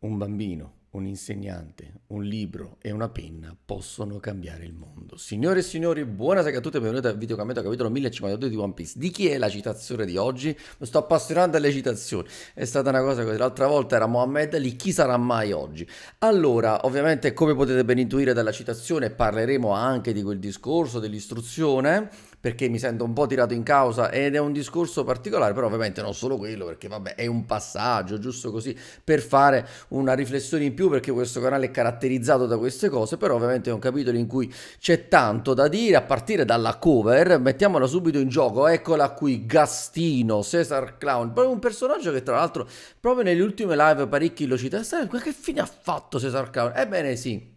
Un bambino, un insegnante, un libro e una penna possono cambiare il mondo. Signore e signori, buonasera a tutti e benvenuti al video cambiato capitolo 1052 di One Piece. Di chi è la citazione di oggi? Mi sto appassionando alle citazioni. È stata una cosa che l'altra volta era Mohammed Ali, chi sarà mai oggi? Allora, ovviamente come potete ben intuire dalla citazione parleremo anche di quel discorso dell'istruzione, perché mi sento un po' tirato in causa ed è un discorso particolare, però ovviamente non solo quello, perché vabbè è un passaggio, giusto così, per fare una riflessione in più, perché questo canale è caratterizzato da queste cose, però ovviamente è un capitolo in cui c'è tanto da dire, a partire dalla cover, mettiamola subito in gioco, eccola qui, Gastino, Cesar Clown, proprio un personaggio che tra l'altro proprio nelle ultime live parecchi lo cita, che fine ha fatto Cesar Clown? Ebbene sì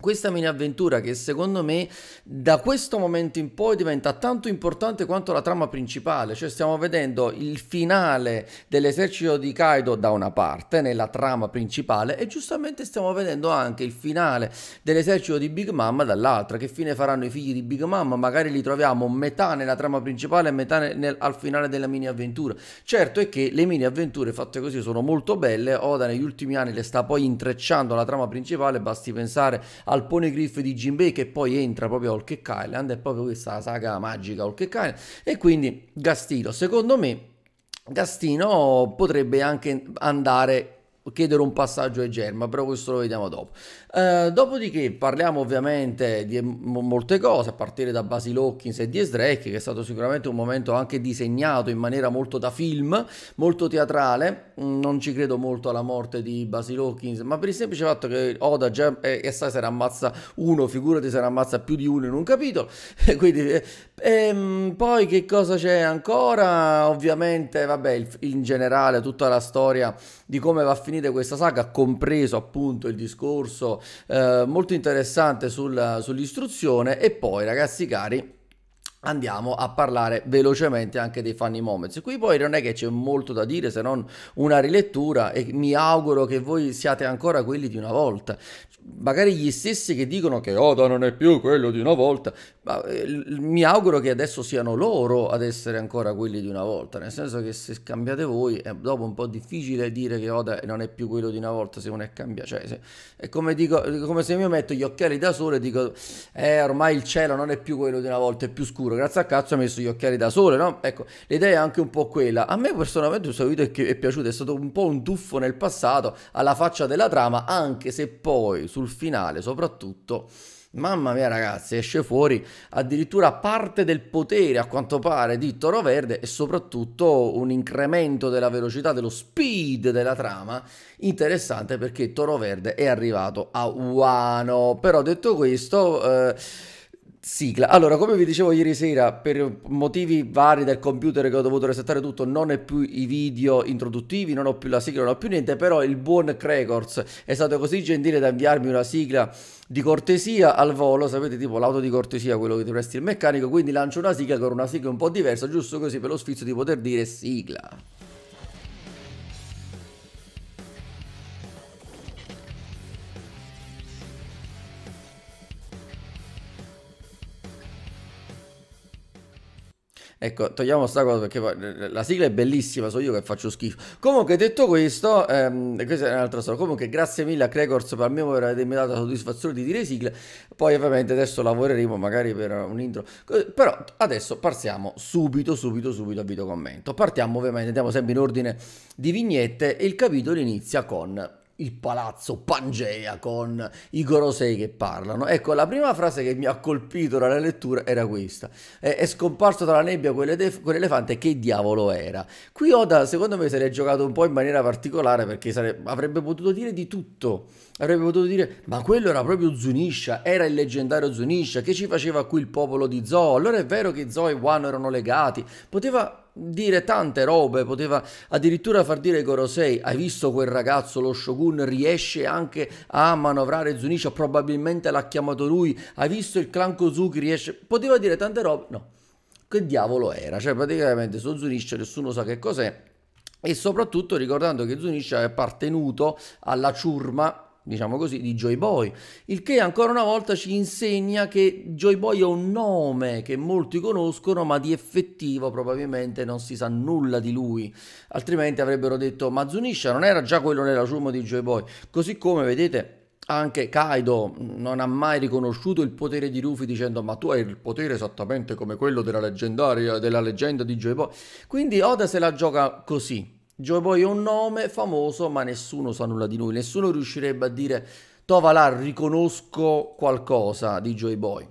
questa mini avventura che secondo me da questo momento in poi diventa tanto importante quanto la trama principale, cioè stiamo vedendo il finale dell'esercito di Kaido da una parte nella trama principale e giustamente stiamo vedendo anche il finale dell'esercito di Big Mom dall'altra, che fine faranno i figli di Big Mom, magari li troviamo metà nella trama principale e metà nel, al finale della mini avventura. Certo è che le mini avventure fatte così sono molto belle, Oda negli ultimi anni le sta poi intrecciando alla trama principale, basti pensare a al Griff di Jim Jinbei che poi entra proprio a Olkek Island, è proprio questa saga magica Olkek Island e quindi Gastino, secondo me Gastino potrebbe anche andare chiedere un passaggio ai Germa, però questo lo vediamo dopo. Eh, dopodiché parliamo ovviamente di molte cose, a partire da Basil Hawkins e di Esdrec, che è stato sicuramente un momento anche disegnato in maniera molto da film, molto teatrale. Mm, non ci credo molto alla morte di Basil Hawkins, ma per il semplice fatto che Oda già eh, e eh, stasera ammazza uno, figurati se ne ammazza più di uno in un capitolo. Quindi, eh, ehm, poi che cosa c'è ancora? Ovviamente, vabbè, il, in generale tutta la storia di come va a finire finire questa saga, compreso appunto il discorso eh, molto interessante sul, sull'istruzione e poi ragazzi cari andiamo a parlare velocemente anche dei funny moments qui poi non è che c'è molto da dire se non una rilettura e mi auguro che voi siate ancora quelli di una volta magari gli stessi che dicono che Oda non è più quello di una volta, ma, eh, mi auguro che adesso siano loro ad essere ancora quelli di una volta, nel senso che se cambiate voi è eh, dopo un po' difficile dire che Oda non è più quello di una volta se uno è cambiato, cioè, se, è come, dico, come, se io metto gli occhiali da sole e dico eh, ormai il cielo non è più quello di una volta, è più scuro, grazie a cazzo ho messo gli occhiali da sole, no? Ecco, l'idea è anche un po' quella, a me personalmente questo video è, è piaciuto, è stato un po' un tuffo nel passato alla faccia della trama, anche se poi su sul finale soprattutto, mamma mia ragazzi, esce fuori addirittura parte del potere a quanto pare di Toro Verde e soprattutto un incremento della velocità, dello speed della trama, interessante perché Toro Verde è arrivato a Wano. Però detto questo... Eh, Sigla. Allora, come vi dicevo ieri sera, per motivi vari del computer che ho dovuto resettare tutto, non è più i video introduttivi, non ho più la sigla, non ho più niente, però il buon Cregors è stato così gentile da inviarmi una sigla di cortesia al volo, sapete tipo l'auto di cortesia, quello che ti presti il meccanico, quindi lancio una sigla con una sigla un po' diversa, giusto così per lo sfizio di poter dire sigla. Ecco, togliamo sta cosa perché eh, la sigla è bellissima, so io che faccio schifo. Comunque, detto questo, ehm, questa è un'altra storia. Comunque, grazie mille a Cregors per almeno aver dato la soddisfazione di dire sigla. Poi, ovviamente, adesso lavoreremo magari per un intro. Però, adesso partiamo subito, subito, subito a video commento. Partiamo, ovviamente, andiamo sempre in ordine di vignette. E il capitolo inizia con il palazzo Pangea con i Gorosei che parlano. Ecco, la prima frase che mi ha colpito dalla lettura era questa. È, è scomparso dalla nebbia quell'elefante, che diavolo era? Qui Oda, secondo me, se l'è giocato un po' in maniera particolare perché sarebbe, avrebbe potuto dire di tutto. Avrebbe potuto dire, ma quello era proprio Zunisha, era il leggendario Zunisha, che ci faceva qui il popolo di Zoo? Allora è vero che Zoo e Wano erano legati, poteva dire tante robe, poteva addirittura far dire ai Gorosei, hai visto quel ragazzo, lo Shogun riesce anche a manovrare Zunisha, probabilmente l'ha chiamato lui, hai visto il clan Kozuki riesce, poteva dire tante robe, no, che diavolo era, cioè praticamente su Zunisha nessuno sa che cos'è e soprattutto ricordando che Zunisha è appartenuto alla ciurma diciamo così, di Joy Boy, il che ancora una volta ci insegna che Joy Boy è un nome che molti conoscono, ma di effettivo probabilmente non si sa nulla di lui, altrimenti avrebbero detto ma Zunisha non era già quello nella ciumo di Joy Boy, così come vedete anche Kaido non ha mai riconosciuto il potere di Rufy dicendo ma tu hai il potere esattamente come quello della leggendaria, della leggenda di Joy Boy, quindi Oda se la gioca così, Joy Boy è un nome famoso, ma nessuno sa nulla di lui, nessuno riuscirebbe a dire Tova là, riconosco qualcosa di Joy Boy.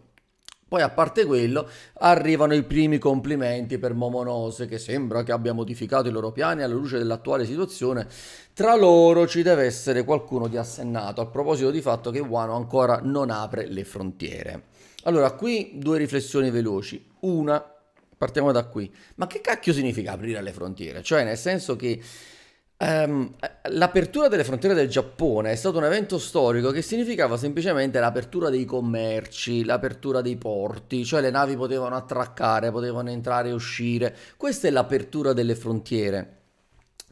Poi a parte quello arrivano i primi complimenti per Momonose che sembra che abbia modificato i loro piani alla luce dell'attuale situazione. Tra loro ci deve essere qualcuno di assennato a proposito di fatto che Wano ancora non apre le frontiere. Allora qui due riflessioni veloci. Una, partiamo da qui. Ma che cacchio significa aprire le frontiere? Cioè, nel senso che um, l'apertura delle frontiere del Giappone è stato un evento storico che significava semplicemente l'apertura dei commerci, l'apertura dei porti, cioè le navi potevano attraccare, potevano entrare e uscire. Questa è l'apertura delle frontiere.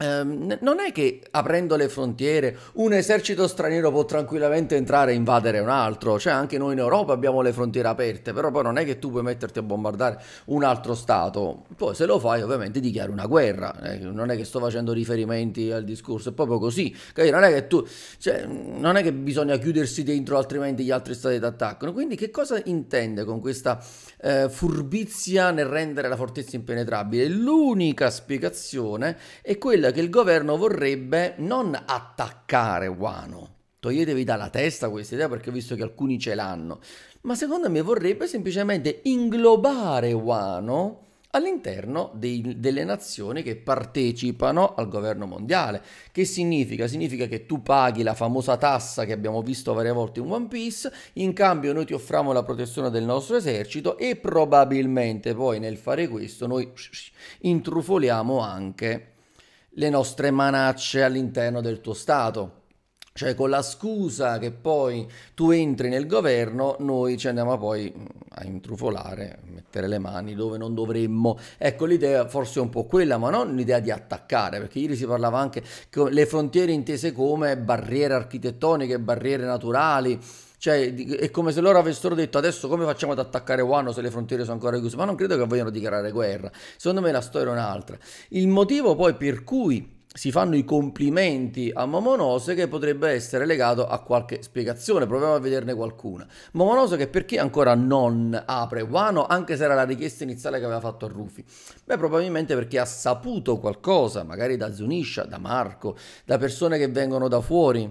Um, non è che aprendo le frontiere un esercito straniero può tranquillamente entrare e invadere un altro, cioè anche noi in Europa abbiamo le frontiere aperte, però poi non è che tu puoi metterti a bombardare un altro Stato, poi se lo fai ovviamente dichiari una guerra, eh, non è che sto facendo riferimenti al discorso, è proprio così, non è che, tu, cioè, non è che bisogna chiudersi dentro altrimenti gli altri Stati ti attaccano, quindi che cosa intende con questa eh, furbizia nel rendere la fortezza impenetrabile? L'unica spiegazione è quella capita che il governo vorrebbe non attaccare Wano. toglietevi dalla testa questa idea perché ho visto che alcuni ce l'hanno, ma secondo me vorrebbe semplicemente inglobare Wano all'interno dei, delle nazioni che partecipano al governo mondiale. Che significa? Significa che tu paghi la famosa tassa che abbiamo visto varie volte in One Piece, in cambio noi ti offriamo la protezione del nostro esercito e probabilmente poi nel fare questo noi intrufoliamo anche le nostre manacce all'interno del tuo Stato. Cioè con la scusa che poi tu entri nel governo, noi ci andiamo poi mm, a intrufolare, a mettere le mani dove non dovremmo. Ecco l'idea forse è un po' quella, ma non l'idea di attaccare, perché ieri si parlava anche le frontiere intese come barriere architettoniche, barriere naturali, cioè, è come se loro avessero detto adesso come facciamo ad attaccare Wano se le frontiere sono ancora chiuse, ma non credo che vogliano dichiarare guerra. Secondo me la storia è un'altra. Il motivo poi per cui si fanno i complimenti a Momonose che potrebbe essere legato a qualche spiegazione, proviamo a vederne qualcuna. Momonoseke perché ancora non apre Wano, anche se era la richiesta iniziale che aveva fatto a Rufy? Beh, probabilmente perché ha saputo qualcosa, magari da Zunisha, da Marco, da persone che vengono da fuori.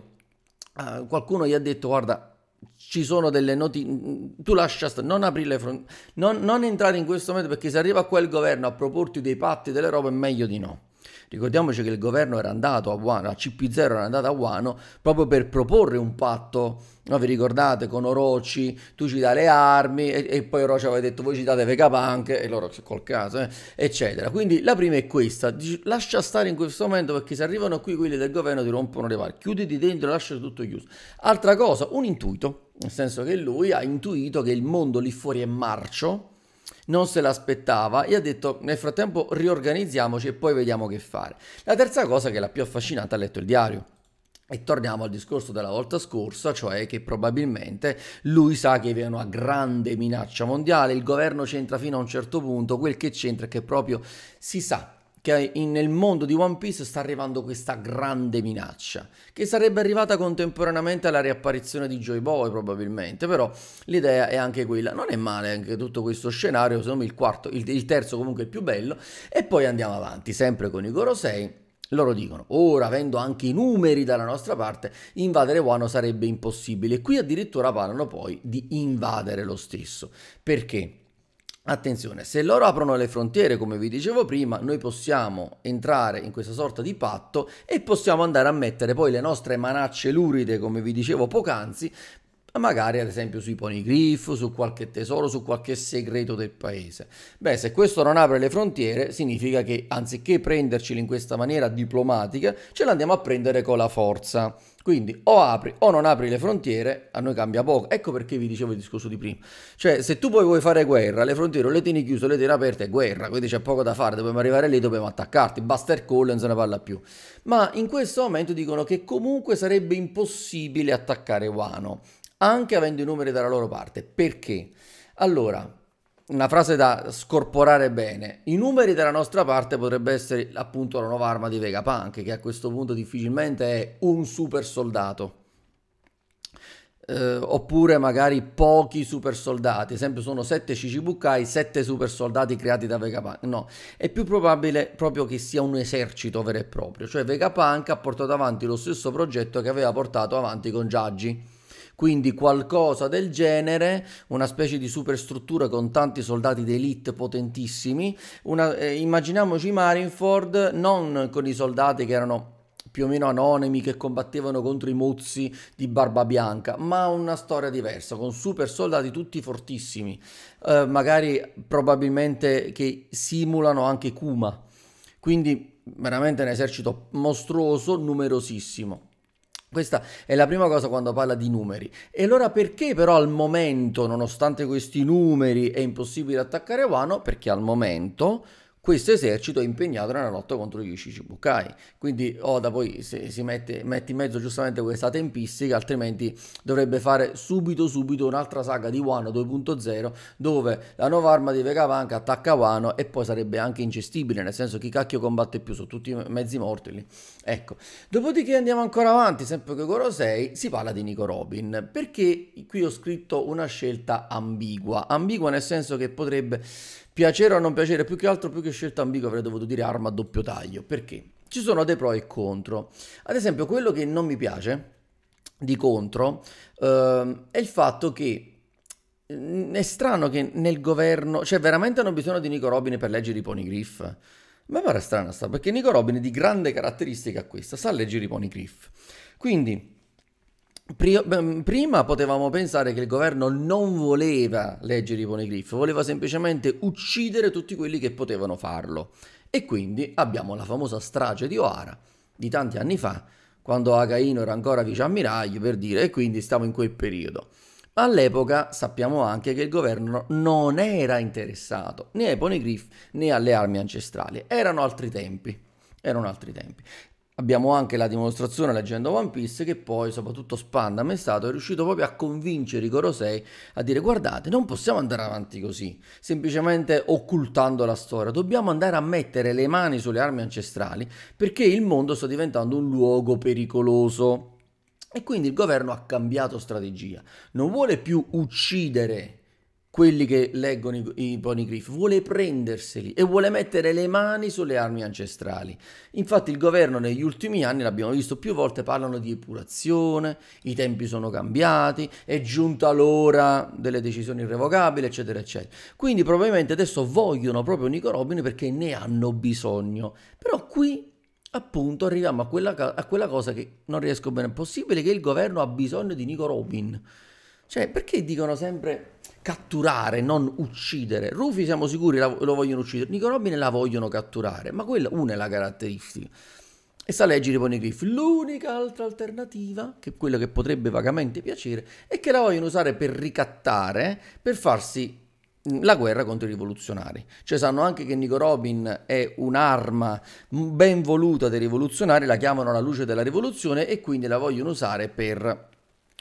Uh, qualcuno gli ha detto, guarda, ci sono delle notizie, tu lascia, non aprire le frontiere, non, non entrare in questo momento perché se arriva qua il governo a proporti dei patti, delle robe, meglio di no. Ricordiamoci che il governo era andato a Wano, la CP0 era andata a Guano proprio per proporre un patto, no? vi ricordate, con Orochi, tu ci dai le armi e, e poi Orochi aveva detto voi ci date Vegabank e loro col caso, eh, eccetera. Quindi la prima è questa, Dici, lascia stare in questo momento perché se arrivano qui quelli del governo ti rompono le palle, chiuditi dentro e lascia tutto chiuso. Altra cosa, un intuito, nel senso che lui ha intuito che il mondo lì fuori è marcio, non se l'aspettava e ha detto nel frattempo riorganizziamoci e poi vediamo che fare. La terza cosa che l'ha più affascinata ha letto il diario. E torniamo al discorso della volta scorsa, cioè che probabilmente lui sa che vi è una grande minaccia mondiale, il governo c'entra fino a un certo punto, quel che c'entra è che proprio si sa che in, nel mondo di One Piece sta arrivando questa grande minaccia, che sarebbe arrivata contemporaneamente alla riapparizione di Joy Boy probabilmente, però l'idea è anche quella. Non è male anche tutto questo scenario, secondo me il, quarto, il, il terzo comunque è il più bello, e poi andiamo avanti, sempre con i Goro 6. Loro dicono, ora avendo anche i numeri dalla nostra parte, invadere Wano sarebbe impossibile. e Qui addirittura parlano poi di invadere lo stesso. Perché? Attenzione, se loro aprono le frontiere, come vi dicevo prima, noi possiamo entrare in questa sorta di patto e possiamo andare a mettere poi le nostre manacce luride, come vi dicevo poc'anzi, magari ad esempio sui ponigriff, su qualche tesoro, su qualche segreto del paese. Beh, se questo non apre le frontiere, significa che anziché prenderceli in questa maniera diplomatica, ce l'andiamo a prendere con la forza. Quindi o apri o non apri le frontiere, a noi cambia poco. Ecco perché vi dicevo il discorso di prima. Cioè, se tu poi vuoi fare guerra, le frontiere o le tieni chiuse o le tieni aperte, è guerra, quindi c'è poco da fare, dobbiamo arrivare lì, dobbiamo attaccarti, basta Call non se ne parla più. Ma in questo momento dicono che comunque sarebbe impossibile attaccare Wano, anche avendo i numeri dalla loro parte. Perché? Allora, una frase da scorporare bene. I numeri dalla nostra parte potrebbe essere appunto la nuova arma di Vegapunk, che a questo punto difficilmente è un super soldato. Eh, oppure magari pochi super soldati, esempio sono 7 Shichibukai, 7 super soldati creati da Vegapunk. No, è più probabile proprio che sia un esercito vero e proprio, cioè Vegapunk ha portato avanti lo stesso progetto che aveva portato avanti con Giaggi quindi qualcosa del genere, una specie di superstruttura con tanti soldati d'elite potentissimi. Una, eh, immaginiamoci Marineford non con i soldati che erano più o meno anonimi che combattevano contro i mozzi di Barba Bianca, ma una storia diversa, con super soldati tutti fortissimi, eh, magari probabilmente che simulano anche Kuma. Quindi veramente un esercito mostruoso, numerosissimo. Questa è la prima cosa quando parla di numeri. E allora perché però al momento, nonostante questi numeri, è impossibile attaccare Wano? Perché al momento questo esercito è impegnato nella lotta contro gli Shichibukai. Quindi Oda poi se si mette, mette, in mezzo giustamente questa tempistica, altrimenti dovrebbe fare subito subito un'altra saga di Wano 2.0 dove la nuova arma di Vegavanca attacca Wano e poi sarebbe anche ingestibile, nel senso chi cacchio combatte più, sono tutti mezzi morti lì. Ecco, dopodiché andiamo ancora avanti, sempre che Goro 6 si parla di Nico Robin, perché qui ho scritto una scelta ambigua, ambigua nel senso che potrebbe piacere o non piacere, più che altro, più che scelta ambigua, avrei dovuto dire arma a doppio taglio. Perché? Ci sono dei pro e contro. Ad esempio, quello che non mi piace di contro eh, è il fatto che mm, è strano che nel governo, cioè veramente hanno bisogno di Nico Robin per leggere i Pony Griff. Ma pare strana sta, perché Nico Robin di grande caratteristica questa, sa leggere i ponegriff. Quindi Prima potevamo pensare che il governo non voleva leggere i poneglyph, voleva semplicemente uccidere tutti quelli che potevano farlo. E quindi abbiamo la famosa strage di O'Hara di tanti anni fa, quando Againo era ancora viceammiraglio, per dire, e quindi stiamo in quel periodo. All'epoca sappiamo anche che il governo non era interessato né ai poneglyph né alle armi ancestrali, erano altri tempi erano altri tempi. Abbiamo anche la dimostrazione leggendo One Piece che poi, soprattutto Spandam è stato, è riuscito proprio a convincere i Gorosei a dire guardate, non possiamo andare avanti così, semplicemente occultando la storia, dobbiamo andare a mettere le mani sulle armi ancestrali perché il mondo sta diventando un luogo pericoloso. E quindi il governo ha cambiato strategia, non vuole più uccidere quelli che leggono i, i ponigrif, vuole prenderseli e vuole mettere le mani sulle armi ancestrali. Infatti il governo negli ultimi anni, l'abbiamo visto più volte, parlano di epurazione, i tempi sono cambiati, è giunta l'ora delle decisioni irrevocabili, eccetera, eccetera. Quindi probabilmente adesso vogliono proprio Nico Robin perché ne hanno bisogno. Però qui appunto arriviamo a quella, a quella, cosa che non riesco bene. È possibile che il governo ha bisogno di Nico Robin? Cioè, perché dicono sempre catturare, non uccidere? Rufy siamo sicuri lo vogliono uccidere, Nico Robin la vogliono catturare, ma quella una è la caratteristica. E sta a leggere Ponegriff. L'unica altra alternativa, che è quello che potrebbe vagamente piacere, è che la vogliono usare per ricattare, per farsi la guerra contro i rivoluzionari. Cioè sanno anche che Nico Robin è un'arma ben voluta dei rivoluzionari, la chiamano la luce della rivoluzione e quindi la vogliono usare per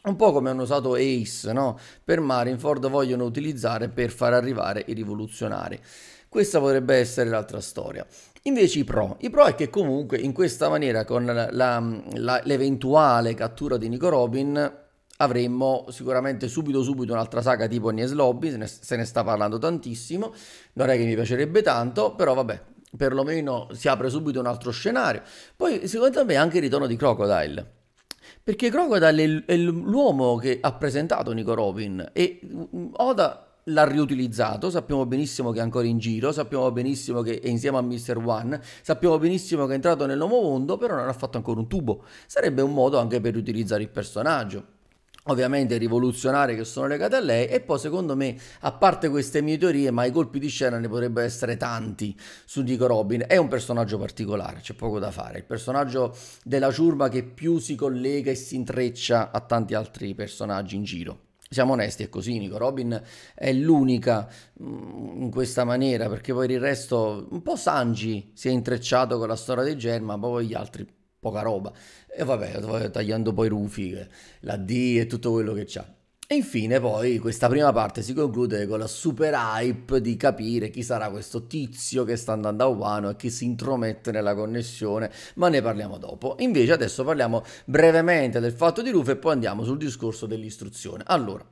un po' come hanno usato Ace no? per Marineford, vogliono utilizzare per far arrivare i rivoluzionari. Questa potrebbe essere l'altra storia. Invece i pro, i pro è che comunque in questa maniera con la, la, l'eventuale cattura di Nico Robin avremmo sicuramente subito subito un'altra saga tipo Agnes Lobby, se ne, se ne sta parlando tantissimo, non è che mi piacerebbe tanto, però vabbè, perlomeno si apre subito un altro scenario. Poi secondo me anche il ritorno di Crocodile perché Crocodile è l'uomo che ha presentato Nico Robin e mm, Oda l'ha riutilizzato, sappiamo benissimo che è ancora in giro, sappiamo benissimo che è insieme a Mr. One, sappiamo benissimo che è entrato nel nuovo mondo, però non ha fatto ancora un tubo. Sarebbe un modo anche per riutilizzare il personaggio ovviamente rivoluzionarie che sono legate a lei e poi secondo me a parte queste mie teorie ma i colpi di scena ne potrebbero essere tanti su Dico Robin è un personaggio particolare c'è poco da fare il personaggio della ciurma che più si collega e si intreccia a tanti altri personaggi in giro siamo onesti, è così, Nico Robin è l'unica mm, in questa maniera, perché poi il resto, un po' Sanji si è intrecciato con la storia dei Germa, poi gli altri poca roba. E vabbè, tagliando poi Rufi, eh, la D e tutto quello che c'ha. E infine poi questa prima parte si conclude con la super hype di capire chi sarà questo tizio che sta andando a Wano e che si intromette nella connessione, ma ne parliamo dopo. Invece adesso parliamo brevemente del fatto di Rufy e poi andiamo sul discorso dell'istruzione. Allora,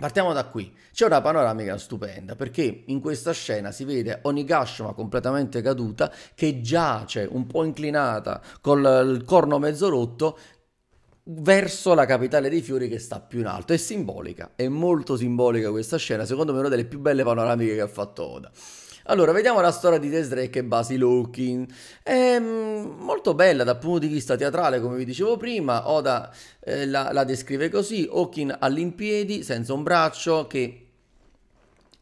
Partiamo da qui. C'è una panoramica stupenda perché in questa scena si vede Onigashima completamente caduta che giace un po' inclinata col corno mezzo rotto verso la capitale dei fiori che sta più in alto. È simbolica, è molto simbolica questa scena, secondo me è una delle più belle panoramiche che ha fatto Oda. Allora, vediamo la storia di Tess Drake e Basil Hawking. È ehm, molto bella dal punto di vista teatrale, come vi dicevo prima. Oda eh, la, la descrive così: Hawking all'impiedi, senza un braccio, che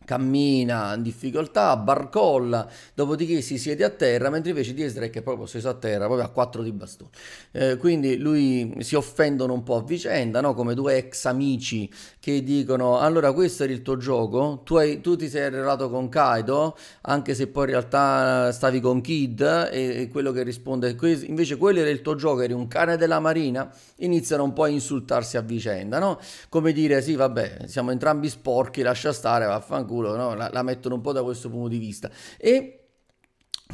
cammina in difficoltà, barcolla, dopodiché si siede a terra, mentre invece Diestrek è proprio steso a terra, proprio a quattro di bastone. Eh, quindi lui si offendono un po' a vicenda, no? come due ex amici che dicono allora questo era il tuo gioco, tu, hai, tu ti sei arrelato con Kaido, anche se poi in realtà stavi con Kid e, e quello che risponde invece quello era il tuo gioco, eri un cane della marina, iniziano un po' a insultarsi a vicenda, no? come dire sì vabbè siamo entrambi sporchi, lascia stare, vaffanculo culo, no? la, la mettono un po' da questo punto di vista. E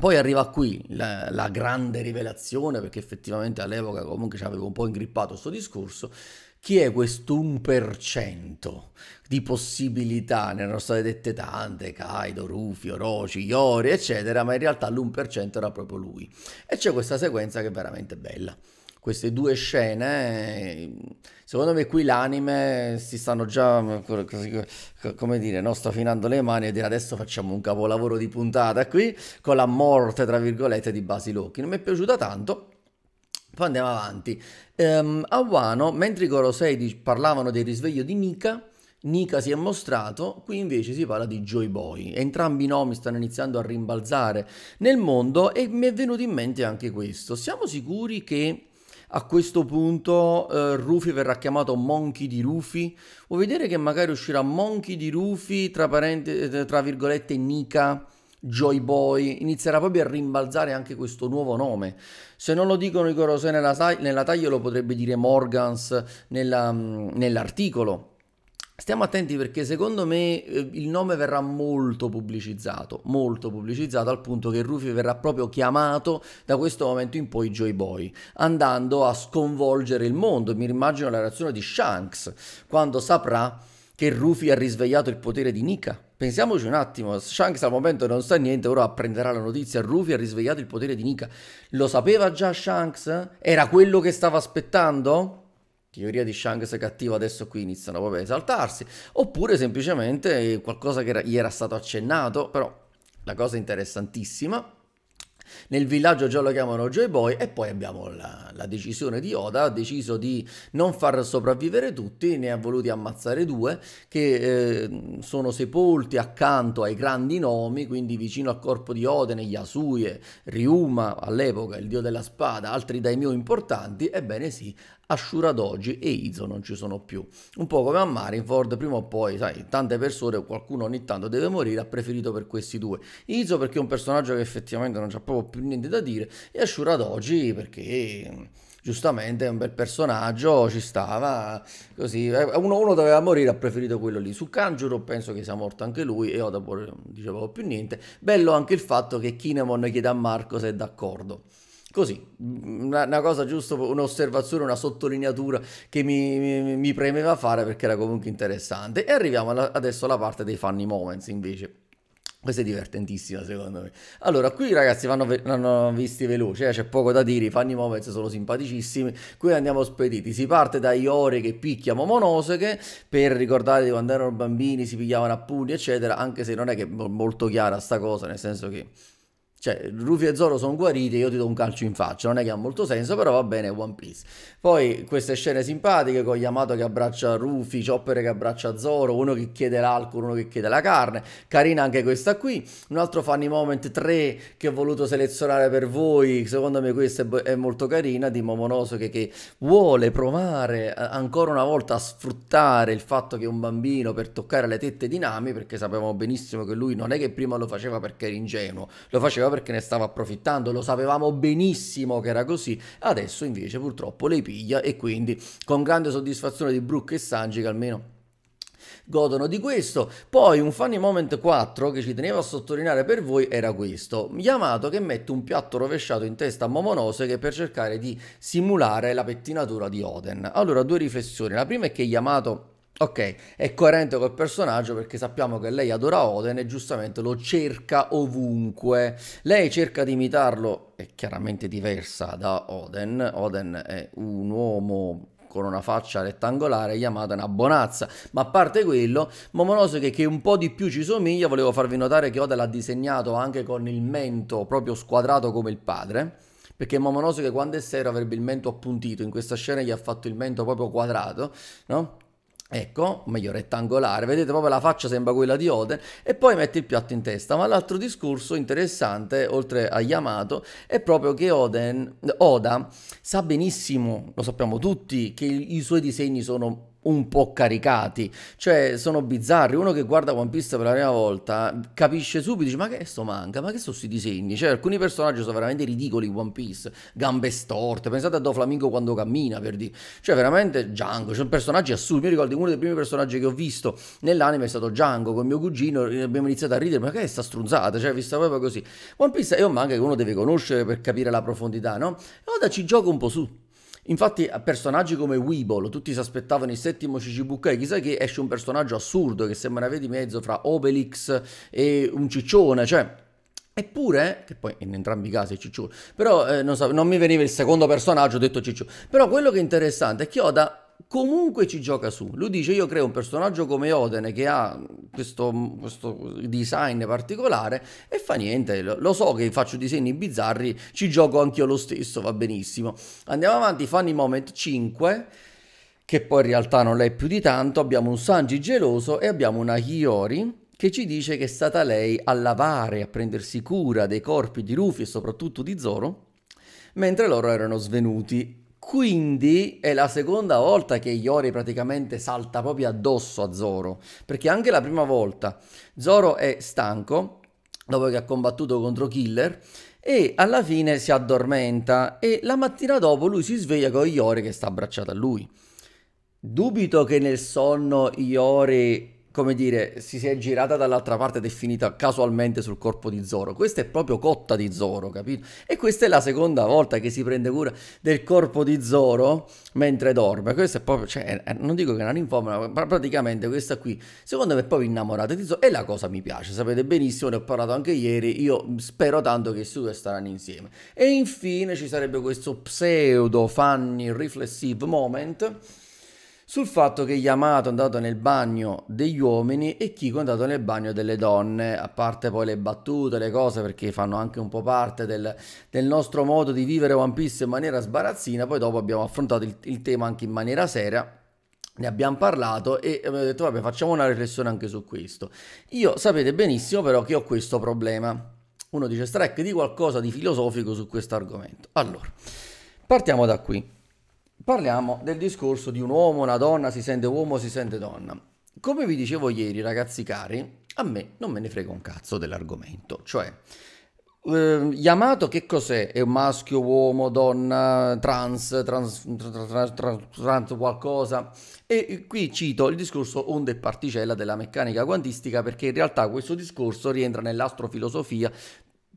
poi arriva qui la, la, grande rivelazione, perché effettivamente all'epoca comunque ci avevo un po' ingrippato questo discorso. Chi è questo 1% di possibilità? Ne erano state dette tante, Kaido, Rufio, Roci, Iori, eccetera, ma in realtà l'1% era proprio lui. E c'è questa sequenza che è veramente bella queste due scene, secondo me qui l'anime si stanno già, come dire, no? sto finando le mani e dire adesso facciamo un capolavoro di puntata qui con la morte, tra virgolette, di Basilocchi. Non mi è piaciuta tanto, poi andiamo avanti. Um, ehm, a Wano, mentre i Gorosei parlavano del risveglio di Nika, Nika si è mostrato, qui invece si parla di Joy Boy. Entrambi i nomi stanno iniziando a rimbalzare nel mondo e mi è venuto in mente anche questo. Siamo sicuri che a questo punto eh, Rufy verrà chiamato Monkey di Rufy. Vuoi vedere che magari uscirà Monkey di Rufy, tra, parente, eh, tra virgolette, Nika. Joy Boy, inizierà proprio a rimbalzare anche questo nuovo nome. Se non lo dicono i Corosè nella, nella taglia, lo potrebbe dire Morgans nella, mm, nell'articolo. Stiamo attenti perché secondo me eh, il nome verrà molto pubblicizzato, molto pubblicizzato al punto che Rufy verrà proprio chiamato da questo momento in poi Joy Boy, andando a sconvolgere il mondo. Mi immagino la reazione di Shanks quando saprà che Rufy ha risvegliato il potere di Nika. Pensiamoci un attimo, Shanks al momento non sa niente, ora apprenderà la notizia, Rufy ha risvegliato il potere di Nika. Lo sapeva già Shanks? Era quello che stava aspettando? teoria di Shanks cattivo adesso qui iniziano proprio a esaltarsi, oppure semplicemente qualcosa che gli era stato accennato, però la cosa interessantissima. Nel villaggio già lo chiamano Joy Boy e poi abbiamo la, la decisione di Oda, ha deciso di non far sopravvivere tutti, ne ha voluti ammazzare due che eh, sono sepolti accanto ai grandi nomi, quindi vicino al corpo di Oden, Yasuye, Ryuma all'epoca, il dio della spada, altri daimyo importanti, ebbene sì, Ashura Doji e Izo non ci sono più. Un po' come a Marineford, prima o poi, sai, tante persone, o qualcuno ogni tanto deve morire, ha preferito per questi due. Izo perché è un personaggio che effettivamente non c'ha proprio più niente da dire e Ashura Doji perché giustamente è un bel personaggio, ci stava, così, eh, uno, uno doveva morire, ha preferito quello lì. Su Kanjuro penso che sia morto anche lui e Oda non diceva più niente. Bello anche il fatto che Kinemon chiede a Marco se è d'accordo. Così, una, una cosa giusta, un'osservazione, una sottolineatura che mi, mi, mi, premeva fare perché era comunque interessante. E arriviamo alla, adesso alla parte dei funny moments invece. Questa è divertentissima secondo me. Allora, qui ragazzi vanno, ve- vanno visti veloci, eh? c'è poco da dire, i funny moments sono simpaticissimi, qui andiamo spediti. Si parte da Iori che picchia Momonosuke, per ricordare di quando erano bambini, si pigliavano a pugni, eccetera, anche se non è che è molto chiara sta cosa, nel senso che cioè, Ruffy e Zoro sono guariti, e io ti do un calcio in faccia, non è che ha molto senso, però va bene, One Piece. Poi queste scene simpatiche con Yamato che abbraccia Ruffy, Chopper che abbraccia Zoro, uno che chiede l'alcol, uno che chiede la carne. Carina anche questa qui. Un altro funny moment 3 che ho voluto selezionare per voi, secondo me questa è, è molto carina, di Momonosuke che vuole provare eh, ancora una volta a sfruttare il fatto che un bambino per toccare le tette di Nami, perché sapevamo benissimo che lui non è che prima lo faceva perché era ingenuo, lo faceva perché ne stava approfittando, lo sapevamo benissimo che era così, adesso invece purtroppo le piglia e quindi con grande soddisfazione di Brooke e Sanji che almeno godono di questo. Poi un funny moment 4 che ci tenevo a sottolineare per voi era questo. Yamato che mette un piatto rovesciato in testa a Momonoseke per cercare di simulare la pettinatura di Oden. Allora due riflessioni. La prima è che Yamato Ok, è coerente col personaggio perché sappiamo che lei adora Oden e giustamente lo cerca ovunque. Lei cerca di imitarlo, è chiaramente diversa da Oden. Oden è un uomo con una faccia rettangolare chiamata una bonazza. Ma a parte quello, Momonosuke che un po' di più ci somiglia, volevo farvi notare che Oden l'ha disegnato anche con il mento proprio squadrato come il padre. Perché Momonosuke quando è serio avrebbe il mento appuntito, in questa scena gli ha fatto il mento proprio quadrato, no? Ecco, meglio rettangolare, vedete proprio la faccia sembra quella di Oden e poi mette il piatto in testa, ma l'altro discorso interessante, oltre a Yamato, è proprio che Oden, Oda sa benissimo, lo sappiamo tutti, che i suoi disegni sono un po' caricati, cioè sono bizzarri. Uno che guarda One Piece per la prima volta capisce subito, dice ma che è sto manca, ma che sono questi disegni? Cioè alcuni personaggi sono veramente ridicoli in One Piece, gambe storte, pensate a Doflamingo quando cammina per dire, cioè veramente Django, c'è cioè, un personaggio assurdo, mi ricordo uno dei primi personaggi che ho visto nell'anime è stato Django con mio cugino, abbiamo iniziato a ridere, ma che è sta strunzata, cioè vista proprio così. One Piece è un manga che uno deve conoscere per capire la profondità, no? E allora ci gioco un po' su Infatti a personaggi come Weeble, tutti si aspettavano il settimo Shichibukai, e chissà che esce un personaggio assurdo che sembra una via di mezzo fra Obelix e un ciccione, cioè Eppure, che poi in entrambi i casi è Ciccione, però eh, non, so, non mi veniva il secondo personaggio ho detto Ciccione, però quello che è interessante è che Oda comunque ci gioca su. Lui dice: Io creo un personaggio come Oden che ha questo, questo design particolare e fa niente. Lo, so che faccio disegni bizzarri, ci gioco anch'io lo stesso, va benissimo. Andiamo avanti, Funny Moment 5. Che poi in realtà non è più di tanto. Abbiamo un Sanji geloso e abbiamo una Hiyori che ci dice che è stata lei a lavare, a prendersi cura dei corpi di Rufy e soprattutto di Zoro, mentre loro erano svenuti quindi è la seconda volta che Iori praticamente salta proprio addosso a Zoro, perché anche la prima volta Zoro è stanco dopo che ha combattuto contro Killer e alla fine si addormenta e la mattina dopo lui si sveglia con Iori che sta abbracciato a lui. Dubito che nel sonno Iori come dire, si sia girata dall'altra parte ed è finita casualmente sul corpo di Zoro. Questa è proprio cotta di Zoro, capito? E questa è la seconda volta che si prende cura del corpo di Zoro mentre dorme. Questa è proprio, cioè, eh, eh, non dico che è una ninfoma, ma praticamente questa qui, secondo me, è proprio innamorata di Zoro. E la cosa mi piace, sapete benissimo, ne ho parlato anche ieri, io spero tanto che i due staranno insieme. E infine ci sarebbe questo pseudo funny reflexive moment sul fatto che Yamato è andato nel bagno degli uomini e Kiko è andato nel bagno delle donne, a parte poi le battute, le cose, perché fanno anche un po' parte del, del nostro modo di vivere One Piece in maniera sbarazzina, poi dopo abbiamo affrontato il, il tema anche in maniera seria, ne abbiamo parlato e abbiamo detto vabbè facciamo una riflessione anche su questo. Io sapete benissimo però che ho questo problema. Uno dice Strike di qualcosa di filosofico su questo argomento. Allora, partiamo da qui parliamo del discorso di un uomo, una donna, si sente uomo, si sente donna. Come vi dicevo ieri, ragazzi cari, a me non me ne frega un cazzo dell'argomento. Cioè, eh, Yamato che cos'è? È un maschio, uomo, donna, trans, trans, trans, trans, qualcosa? E qui cito il discorso onda e particella della meccanica quantistica perché in realtà questo discorso rientra nell'astrofilosofia,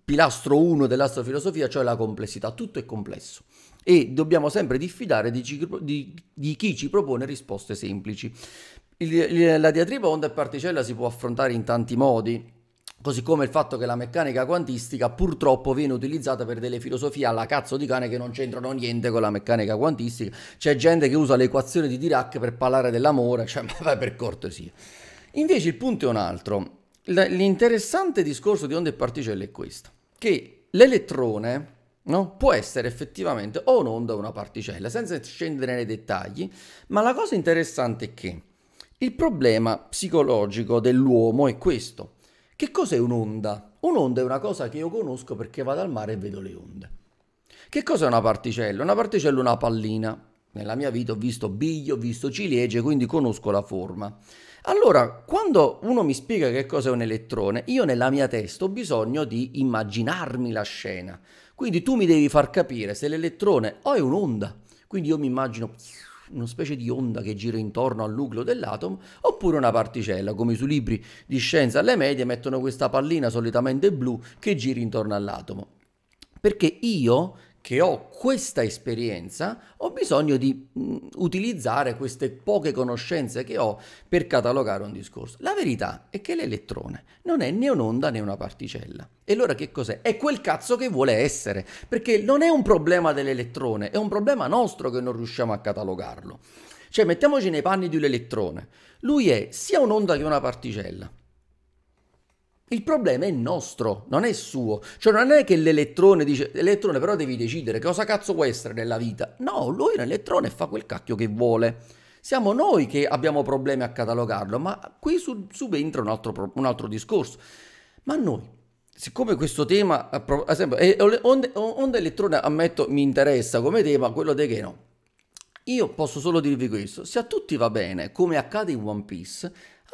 pilastro 1 dell'astrofilosofia, cioè la complessità. Tutto è complesso e dobbiamo sempre diffidare di, di, di chi ci propone risposte semplici. Il, la diatriba onda e particella si può affrontare in tanti modi, Così come il fatto che la meccanica quantistica purtroppo viene utilizzata per delle filosofie alla cazzo di cane che non c'entrano niente con la meccanica quantistica. C'è gente che usa l'equazione di Dirac per parlare dell'amore, cioè ma vai per cortesia. Invece il punto è un altro. L'interessante discorso di onde e particelle è questo, che l'elettrone No? Può essere effettivamente o un'onda o una particella, senza scendere nei dettagli, ma la cosa interessante è che il problema psicologico dell'uomo è questo. Che cos'è un'onda? Un'onda è una cosa che io conosco perché vado al mare e vedo le onde. Che cos'è una particella? Una particella è una pallina. Nella mia vita ho visto biglie, ho visto ciliegie, quindi conosco la forma. Allora, quando uno mi spiega che cos'è un elettrone, io nella mia testa ho bisogno di immaginarmi la scena. Quindi tu mi devi far capire se l'elettrone o è un'onda, quindi io mi immagino una specie di onda che gira intorno al nucleo dell'atomo, oppure una particella, come sui libri di scienza alle medie mettono questa pallina solitamente blu che gira intorno all'atomo. Perché io che ho questa esperienza, ho bisogno di mh, mm, utilizzare queste poche conoscenze che ho per catalogare un discorso. La verità è che l'elettrone non è né un'onda né una particella. E allora che cos'è? È quel cazzo che vuole essere, perché non è un problema dell'elettrone, è un problema nostro che non riusciamo a catalogarlo. Cioè, mettiamoci nei panni di un elettrone. Lui è sia un'onda che una particella. Il problema è nostro, non è suo. Cioè non è che l'elettrone dice, l'elettrone però devi decidere cosa cazzo vuoi essere nella vita. No, lui è un elettrone e fa quel cacchio che vuole. Siamo noi che abbiamo problemi a catalogarlo, ma qui subentra un altro, un altro discorso. Ma noi, siccome questo tema, ad esempio, eh, onda elettrone ammetto mi interessa come tema, quello di che no. Io posso solo dirvi questo, se a tutti va bene, come accade in One Piece,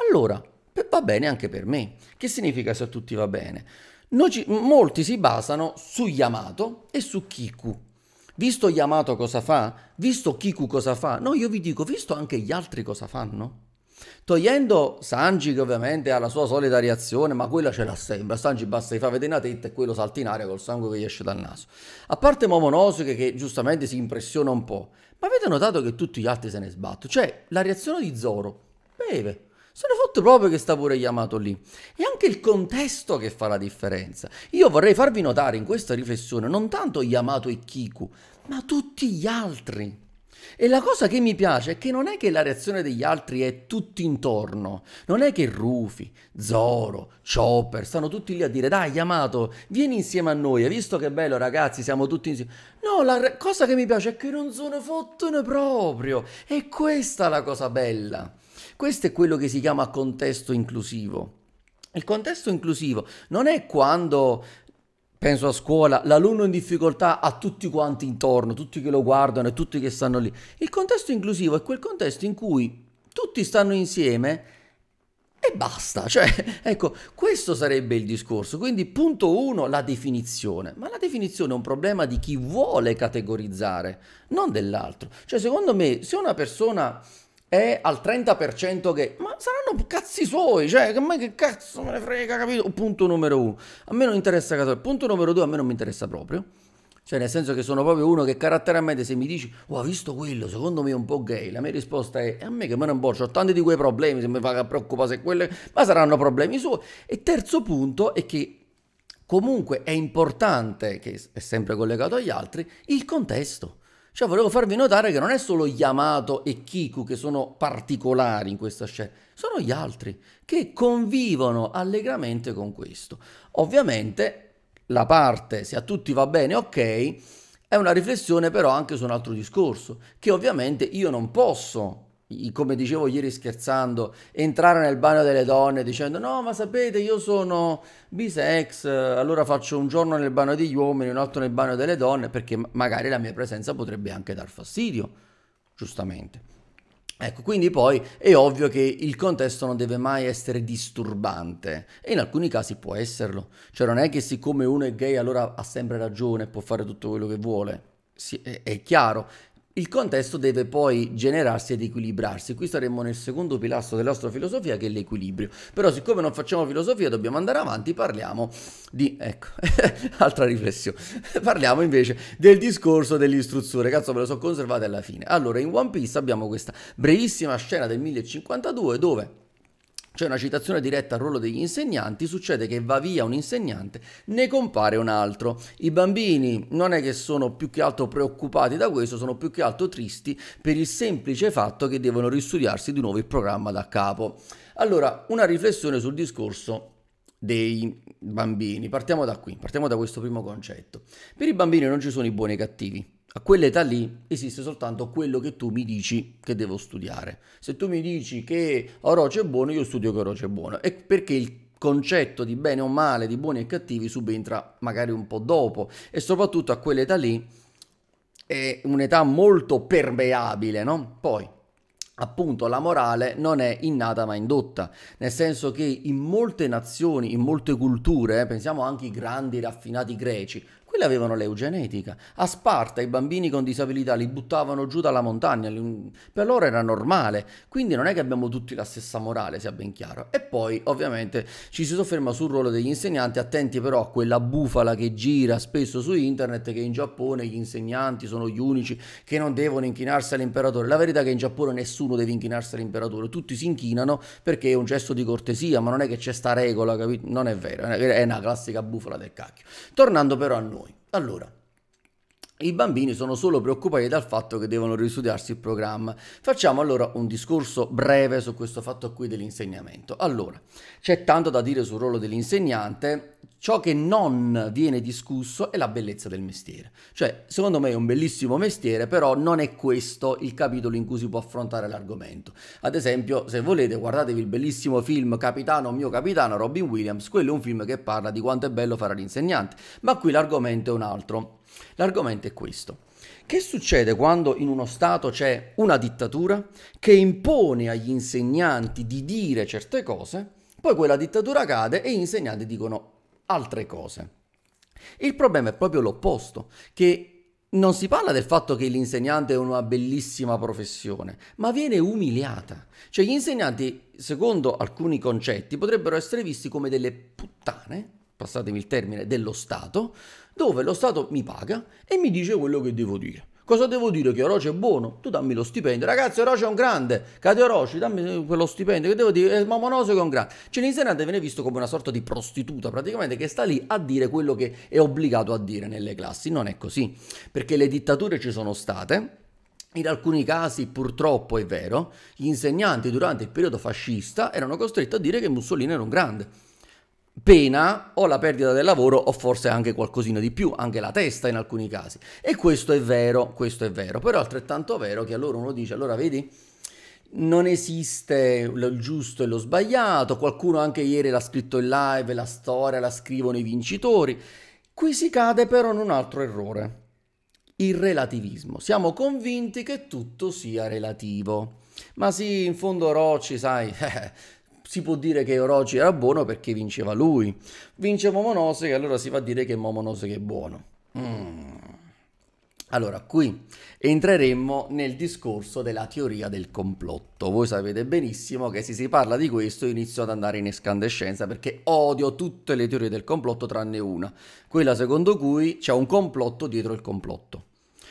allora va bene anche per me. Che significa se a tutti va bene? Ci, molti si basano su Yamato e su Kiku. Visto Yamato cosa fa? Visto Kiku cosa fa? No, io vi dico, visto anche gli altri cosa fanno? Togliendo Sanji che ovviamente ha la sua solita reazione, ma quella ce l'ha sempre. Sanji basta gli fa vedere una tetta e quello salta in aria col sangue che gli esce dal naso. A parte Momonosuke che giustamente si impressiona un po', ma avete notato che tutti gli altri se ne sbattono? Cioè, la reazione di Zoro, beve sono fatto proprio che sta pure Yamato lì. È anche il contesto che fa la differenza. Io vorrei farvi notare in questa riflessione non tanto Yamato e Kiku, ma tutti gli altri. E la cosa che mi piace è che non è che la reazione degli altri è tutti intorno, non è che Rufy, Zoro, Chopper stanno tutti lì a dire dai Yamato vieni insieme a noi, hai visto che bello ragazzi siamo tutti insieme. No, la re- cosa che mi piace è che non sono fottone proprio, è questa la cosa bella. Questo è quello che si chiama contesto inclusivo. Il contesto inclusivo non è quando penso a scuola, l'alunno in difficoltà ha tutti quanti intorno, tutti che lo guardano e tutti che stanno lì. Il contesto inclusivo è quel contesto in cui tutti stanno insieme e basta. Cioè, ecco, questo sarebbe il discorso. Quindi, punto uno, la definizione. Ma la definizione è un problema di chi vuole categorizzare, non dell'altro. Cioè, secondo me, se una persona è al 30% gay. ma saranno cazzi suoi, cioè che a che cazzo me ne frega, capito? Punto numero uno. A me non interessa cazzo. Punto numero due, a me non mi interessa proprio. Cioè, nel senso che sono proprio uno che caratterialmente se mi dici, oh, ha visto quello, secondo me è un po' gay, la mia risposta è, a me che me ne importa, ho tanti di quei problemi, se mi fa preoccupare se quelle, ma saranno problemi suoi. E terzo punto è che comunque è importante, che è sempre collegato agli altri, il contesto. Cioè volevo farvi notare che non è solo Yamato e Kiku che sono particolari in questa scena, sono gli altri che convivono allegramente con questo. Ovviamente la parte se a tutti va bene ok è una riflessione però anche su un altro discorso, che ovviamente io non posso come dicevo ieri scherzando, entrare nel bagno delle donne dicendo no, ma sapete, io sono bisex, allora faccio un giorno nel bagno degli uomini, un altro nel bagno delle donne, perché magari la mia presenza potrebbe anche dar fastidio, giustamente. Ecco, quindi poi è ovvio che il contesto non deve mai essere disturbante e in alcuni casi può esserlo. Cioè non è che siccome uno è gay allora ha sempre ragione può fare tutto quello che vuole. Si, è, è chiaro il contesto deve poi generarsi ed equilibrarsi. Qui saremmo nel secondo pilastro della nostra filosofia che è l'equilibrio. Però siccome non facciamo filosofia dobbiamo andare avanti, parliamo di... ecco, altra riflessione. parliamo invece del discorso dell'istruzione. Cazzo me lo so conservato alla fine. Allora, in One Piece abbiamo questa brevissima scena del 1052 dove c'è una citazione diretta al ruolo degli insegnanti, succede che va via un insegnante, ne compare un altro. I bambini non è che sono più che altro preoccupati da questo, sono più che altro tristi per il semplice fatto che devono ristudiarsi di nuovo il programma da capo. Allora, una riflessione sul discorso dei bambini. Partiamo da qui, partiamo da questo primo concetto. Per i bambini non ci sono i buoni e i cattivi, a quell'età lì esiste soltanto quello che tu mi dici che devo studiare. Se tu mi dici che Oroce è buono, io studio che Oroce è buono. E perché il concetto di bene o male, di buoni e cattivi subentra magari un po' dopo e soprattutto a quell'età lì è un'età molto permeabile, no? Poi appunto la morale non è innata ma indotta, nel senso che in molte nazioni, in molte culture, eh, pensiamo anche ai grandi raffinati greci, quelli avevano l'eugenetica. A Sparta i bambini con disabilità li buttavano giù dalla montagna, per loro era normale, quindi non è che abbiamo tutti la stessa morale, sia ben chiaro. E poi ovviamente ci si sofferma sul ruolo degli insegnanti, attenti però a quella bufala che gira spesso su internet che in Giappone gli insegnanti sono gli unici che non devono inchinarsi all'imperatore. La verità è che in Giappone nessuno deve inchinarsi all'imperatore, tutti si inchinano perché è un gesto di cortesia, ma non è che c'è sta regola, capito? Non è vero, è una classica bufala del cacchio. Tornando però a noi. Allora, i bambini sono solo preoccupati dal fatto che devono ristudiarsi il programma. Facciamo allora un discorso breve su questo fatto qui dell'insegnamento. Allora, c'è tanto da dire sul ruolo dell'insegnante, ciò che non viene discusso è la bellezza del mestiere. Cioè, secondo me è un bellissimo mestiere, però non è questo il capitolo in cui si può affrontare l'argomento. Ad esempio, se volete, guardatevi il bellissimo film Capitano mio capitano Robin Williams, quello è un film che parla di quanto è bello fare l'insegnante, ma qui l'argomento è un altro. L'argomento è questo. Che succede quando in uno Stato c'è una dittatura che impone agli insegnanti di dire certe cose, poi quella dittatura cade e gli insegnanti dicono altre cose? Il problema è proprio l'opposto, che non si parla del fatto che l'insegnante è una bellissima professione, ma viene umiliata. Cioè gli insegnanti, secondo alcuni concetti, potrebbero essere visti come delle puttane, passatemi il termine, dello Stato, dove lo Stato mi paga e mi dice quello che devo dire. Cosa devo dire? Che Oroci è buono? Tu dammi lo stipendio. Ragazzi, Oroci è un grande. Cade Oroci, dammi eh, quello stipendio. Che devo dire? È eh, Momonosuke è un grande. Cioè, l'insegnante viene visto come una sorta di prostituta, praticamente, che sta lì a dire quello che è obbligato a dire nelle classi. Non è così. Perché le dittature ci sono state. In alcuni casi, purtroppo è vero, gli insegnanti durante il periodo fascista erano costretti a dire che Mussolini era un grande pena o la perdita del lavoro o forse anche qualcosina di più, anche la testa in alcuni casi. E questo è vero, questo è vero, però è altrettanto vero che allora uno dice, allora vedi, non esiste il giusto e lo sbagliato, qualcuno anche ieri l'ha scritto in live, la storia la scrivono i vincitori. Qui si cade però in un altro errore, il relativismo. Siamo convinti che tutto sia relativo. Ma sì, in fondo Rocci, sai, eh, si può dire che Orochi era buono perché vinceva lui. Vince Momonosuke, allora si va a dire che Momonosuke è buono. Mm. Allora, qui entreremmo nel discorso della teoria del complotto. Voi sapete benissimo che se si parla di questo inizio ad andare in escandescenza perché odio tutte le teorie del complotto tranne una, quella secondo cui c'è un complotto dietro il complotto.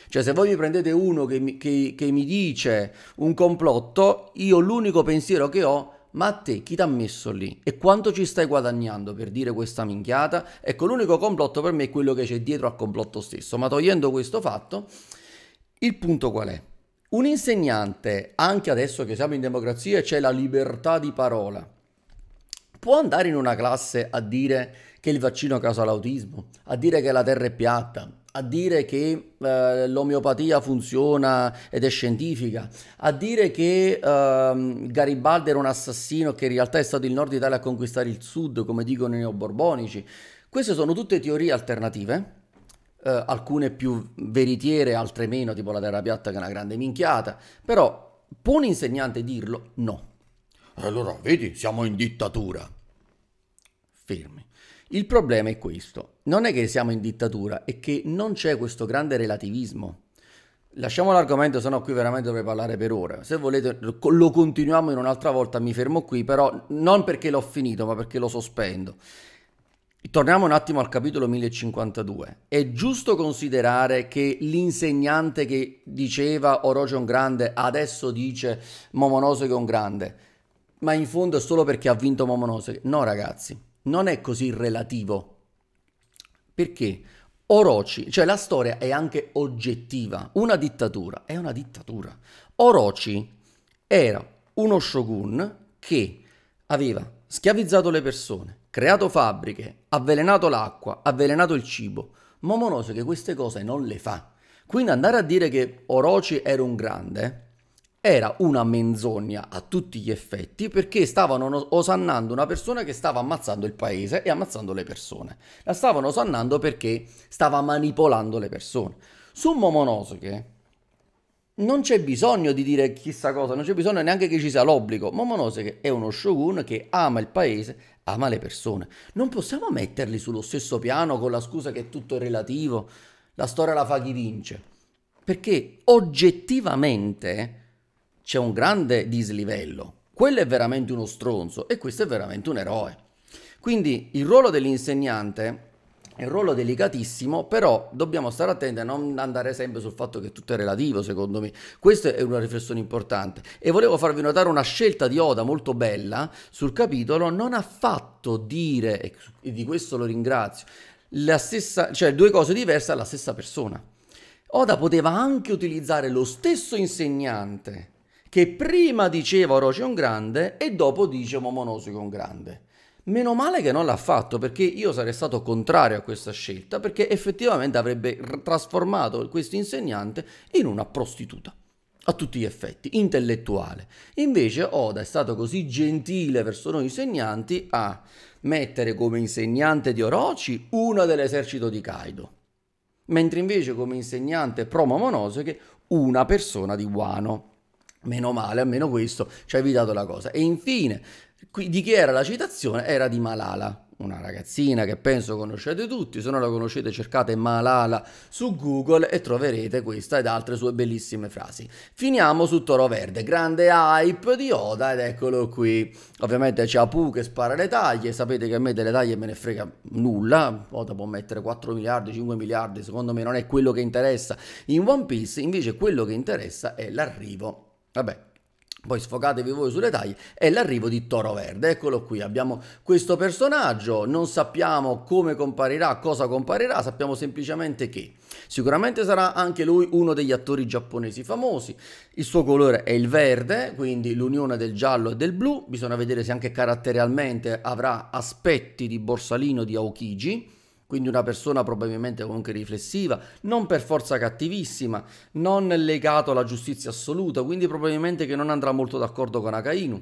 Cioè, se voi mi prendete uno che mi, che, che mi dice un complotto, io l'unico pensiero che ho ma a te chi ti ha messo lì e quanto ci stai guadagnando per dire questa minchiata? Ecco, l'unico complotto per me è quello che c'è dietro al complotto stesso, ma togliendo questo fatto, il punto qual è? Un insegnante, anche adesso che siamo in democrazia e c'è la libertà di parola, può andare in una classe a dire che il vaccino causa l'autismo, a dire che la Terra è piatta, a dire che eh, l'omeopatia funziona ed è scientifica, a dire che eh, Garibaldi era un assassino che in realtà è stato il nord Italia a conquistare il sud, come dicono i neoborbonici. Queste sono tutte teorie alternative, eh, alcune più veritiere, altre meno, tipo la terra piatta che è una grande minchiata, però può un insegnante dirlo? No. Allora, vedi, siamo in dittatura. Fermi. Il problema è questo, non è che siamo in dittatura, è che non c'è questo grande relativismo. Lasciamo l'argomento, sennò qui veramente dovrei parlare per ore. Se volete lo continuiamo in un'altra volta, mi fermo qui, però non perché l'ho finito, ma perché lo sospendo. Torniamo un attimo al capitolo 1052. È giusto considerare che l'insegnante che diceva Orocio è un grande adesso dice Momonosuke è un grande, ma in fondo è solo perché ha vinto Momonosuke. No ragazzi, non è così relativo. Perché Orochi, cioè la storia è anche oggettiva, una dittatura è una dittatura. Orochi era uno shogun che aveva schiavizzato le persone, creato fabbriche, avvelenato l'acqua, avvelenato il cibo. Momonosuke queste cose non le fa. Quindi andare a dire che Orochi era un grande era una menzogna a tutti gli effetti perché stavano osannando una persona che stava ammazzando il paese e ammazzando le persone. La stavano osannando perché stava manipolando le persone. Su Momonosuke non c'è bisogno di dire chissà cosa, non c'è bisogno neanche che ci sia l'obbligo. Momonosuke è uno shogun che ama il paese, ama le persone. Non possiamo metterli sullo stesso piano con la scusa che è tutto relativo, la storia la fa chi vince. Perché oggettivamente c'è un grande dislivello. Quello è veramente uno stronzo e questo è veramente un eroe. Quindi il ruolo dell'insegnante è un ruolo delicatissimo, però dobbiamo stare attenti a non andare sempre sul fatto che tutto è relativo, secondo me. Questa è una riflessione importante. E volevo farvi notare una scelta di Oda molto bella sul capitolo, non ha fatto dire, e di questo lo ringrazio, la stessa, cioè due cose diverse alla stessa persona. Oda poteva anche utilizzare lo stesso insegnante che prima diceva Orochi un grande e dopo dice Momonosuke un grande. Meno male che non l'ha fatto perché io sarei stato contrario a questa scelta perché effettivamente avrebbe trasformato questo insegnante in una prostituta a tutti gli effetti, intellettuale. Invece Oda è stato così gentile verso noi insegnanti a mettere come insegnante di Orochi una dell'esercito di Kaido, mentre invece come insegnante pro Momonosuke una persona di Wano. Meno male, almeno questo ci ha evitato la cosa. E infine, qui, di chi era la citazione? Era di Malala, una ragazzina che penso conoscete tutti, se non la conoscete cercate Malala su Google e troverete questa ed altre sue bellissime frasi. Finiamo su Toro Verde, grande hype di Oda ed eccolo qui. Ovviamente c'è Apu che spara le taglie, sapete che a me delle taglie me ne frega nulla, Oda può mettere 4 miliardi, 5 miliardi, secondo me non è quello che interessa in One Piece, invece quello che interessa è l'arrivo Vabbè, poi sfogatevi voi sulle taglie, è l'arrivo di Toro Verde, eccolo qui, abbiamo questo personaggio, non sappiamo come comparirà, cosa comparirà, sappiamo semplicemente che sicuramente sarà anche lui uno degli attori giapponesi famosi, il suo colore è il verde, quindi l'unione del giallo e del blu, bisogna vedere se anche caratterialmente avrà aspetti di Borsalino di Aokiji, quindi una persona probabilmente comunque riflessiva, non per forza cattivissima, non legato alla giustizia assoluta, quindi probabilmente che non andrà molto d'accordo con Akainu.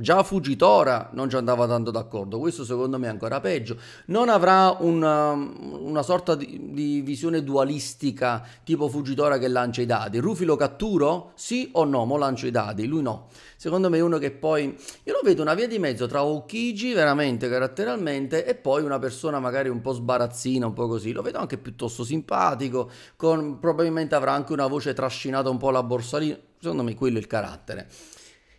Già Fugitora non ci andava tanto d'accordo, questo secondo me è ancora peggio. Non avrà una, um, una sorta di, di, visione dualistica tipo Fugitora che lancia i dadi. Rufi lo catturo? Sì o no? Mo lancio i dadi, lui no. Secondo me è uno che poi... Io lo vedo una via di mezzo tra Okiji veramente caratterialmente e poi una persona magari un po' sbarazzina, un po' così. Lo vedo anche piuttosto simpatico, con, probabilmente avrà anche una voce trascinata un po' alla borsalina. Secondo me quello è il carattere.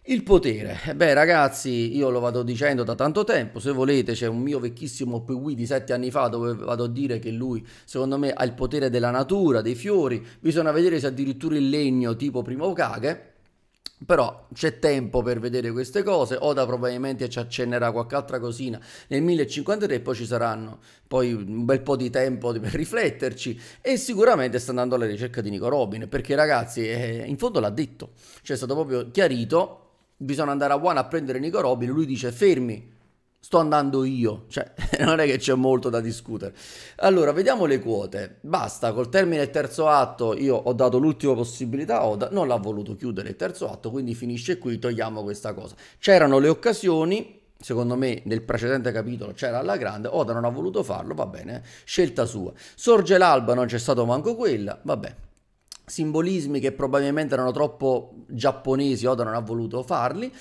Il potere, eh, beh ragazzi io lo vado dicendo da tanto tempo, se volete c'è un mio vecchissimo PW di sette anni fa dove vado a dire che lui secondo me ha il potere della natura, dei fiori, bisogna vedere se addirittura il legno tipo Primo Kage, però c'è tempo per vedere queste cose, Oda probabilmente ci accennerà qualche altra cosina nel 1053 e poi ci saranno poi un bel po' di tempo per rifletterci e sicuramente sta andando alla ricerca di Nico Robin perché ragazzi eh, in fondo l'ha detto, cioè è stato proprio chiarito bisogna andare a One a prendere Nico Robin, lui dice fermi, sto andando io, cioè non è che c'è molto da discutere. Allora, vediamo le quote, basta, col termine terzo atto io ho dato l'ultima possibilità, Oda non l'ha voluto chiudere il terzo atto, quindi finisce qui, togliamo questa cosa. C'erano le occasioni, secondo me nel precedente capitolo c'era alla grande, Oda non ha voluto farlo, va bene, scelta sua. Sorge l'alba, non c'è stato manco quella, va bene simbolismi che probabilmente erano troppo giapponesi, Oda non ha voluto farli.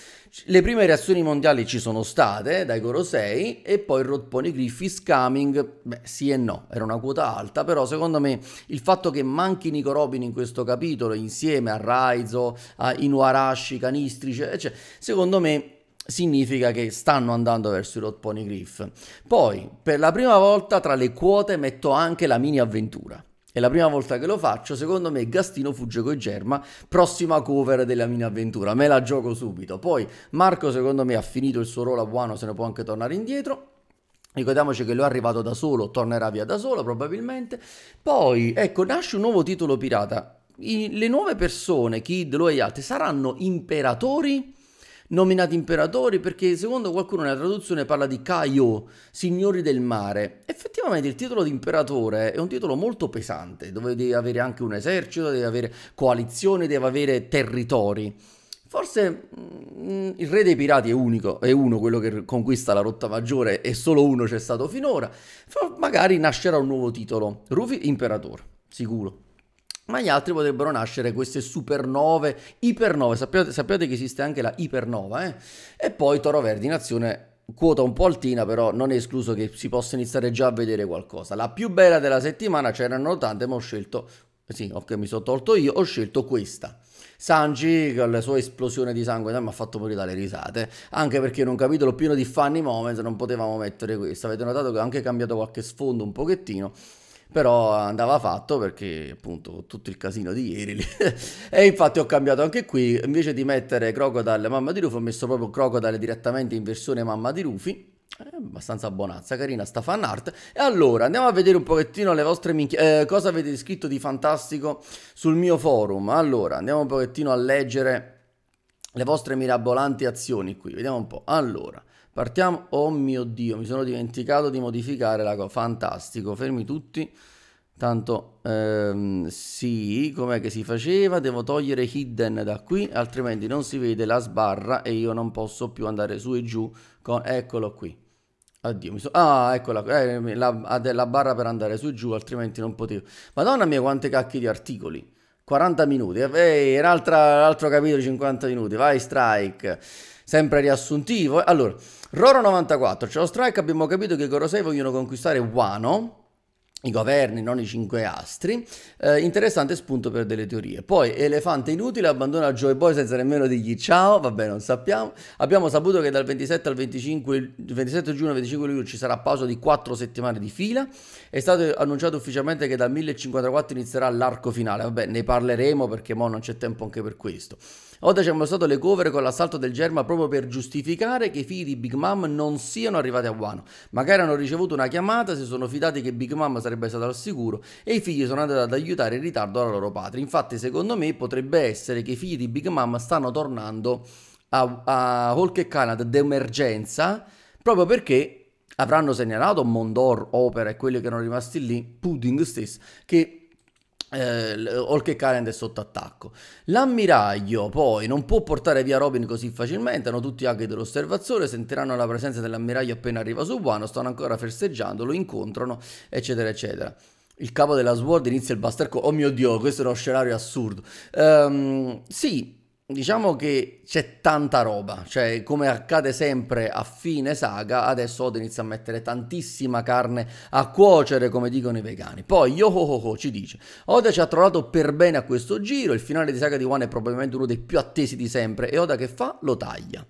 Le prime reazioni mondiali ci sono state dai Gorosei e poi il Road Pony Griffiths Coming, beh sì e no, era una quota alta, però secondo me il fatto che manchi Nico Robin in questo capitolo insieme a Raizo, a Inuarashi, Canistrice, cioè, eccetera, cioè, secondo me significa che stanno andando verso il Road Pony Griff. Poi, per la prima volta tra le quote metto anche la mini avventura è la prima volta che lo faccio, secondo me Gastino fugge con Germa, prossima cover della mia avventura, me la gioco subito. Poi Marco secondo me ha finito il suo ruolo a buono, se ne può anche tornare indietro. Ricordiamoci che lui è arrivato da solo, tornerà via da solo probabilmente. Poi, ecco, nasce un nuovo titolo pirata. I, le nuove persone, Kid, lui e gli altri, saranno imperatori? nominati imperatori perché secondo qualcuno nella traduzione parla di Caio, signori del mare. Effettivamente il titolo di imperatore è un titolo molto pesante, dove devi avere anche un esercito, devi avere coalizioni, devi avere territori. Forse mh, mm, il re dei pirati è unico, è uno quello che conquista la rotta maggiore e solo uno c'è stato finora. Magari nascerà un nuovo titolo, Rufi imperatore, sicuro ma gli altri potrebbero nascere queste supernove, ipernove, sappiate, sappiate che esiste anche la ipernova, eh? e poi Toro Verde in azione quota un po' altina, però non è escluso che si possa iniziare già a vedere qualcosa. La più bella della settimana, c'erano tante, ma ho scelto, sì, ok, mi sono tolto io, ho scelto questa. Sanji con la sua esplosione di sangue mi ha fatto morire dalle risate, anche perché in un capitolo pieno di funny moments non potevamo mettere questa Avete notato che ho anche cambiato qualche sfondo un pochettino, però andava fatto perché appunto tutto il casino di ieri e infatti ho cambiato anche qui, invece di mettere Crocodile Mamma di Rufy ho messo proprio Crocodile direttamente in versione Mamma di Rufy è eh, abbastanza buonazza, carina sta fan art. E allora andiamo a vedere un pochettino le vostre minchie. Eh, cosa avete scritto di fantastico sul mio forum? Allora andiamo un pochettino a leggere le vostre mirabolanti azioni qui. Vediamo un po'. Allora, partiamo. Oh mio Dio, mi sono dimenticato di modificare la cosa. Fantastico, fermi tutti. Tanto ehm, sì, com'è che si faceva? Devo togliere hidden da qui, altrimenti non si vede la sbarra e io non posso più andare su e giù con... Eccolo qui. Addio, mi sono... Ah, eccola, eh, la, la barra per andare su e giù, altrimenti non potevo. Madonna mia, quante cacchi di articoli. 40 minuti. Ehi, un altro capitolo 50 minuti. Vai strike. Sempre riassuntivo. Allora, Roro 94. C'è lo strike, abbiamo capito che i Gorosei vogliono conquistare Wano i governi, non i cinque astri. Eh, interessante spunto per delle teorie. Poi, Elefante Inutile abbandona Joy Boy senza nemmeno dirgli ciao, vabbè non sappiamo. Abbiamo saputo che dal 27, al 25, 27 giugno al 25 luglio ci sarà pausa di 4 settimane di fila. È stato annunciato ufficialmente che dal 1054 inizierà l'arco finale. Vabbè, ne parleremo perché mo non c'è tempo anche per questo. Oggi c'è mostrato le cover con l'assalto del Germa proprio per giustificare che i figli di Big Mom non siano arrivati a Guano. Magari hanno ricevuto una chiamata, si sono fidati che Big Mom sarebbe stato al sicuro e i figli sono andati ad aiutare in ritardo la loro patria. Infatti, secondo me, potrebbe essere che i figli di Big Mom stanno tornando a, a Hulk e Canada d'emergenza proprio perché avranno segnalato Mondor, Opera e quelli che erano rimasti lì, Pudding stesso, che eh, Olke Karen è sotto attacco. L'ammiraglio poi non può portare via Robin così facilmente, hanno tutti aghi dell'osservazione, sentiranno la presenza dell'ammiraglio appena arriva su Wano, stanno ancora festeggiando, lo incontrano, eccetera, eccetera. Il capo della SWORD inizia il Buster Call. Oh mio Dio, questo è uno scenario assurdo. Um, sì, Diciamo che c'è tanta roba, cioè come accade sempre a fine saga, adesso Oda inizia a mettere tantissima carne a cuocere, come dicono i vegani. Poi Yohohoho ci dice, Oda ci ha trovato per bene a questo giro, il finale di saga di One è probabilmente uno dei più attesi di sempre e Oda che fa? Lo taglia.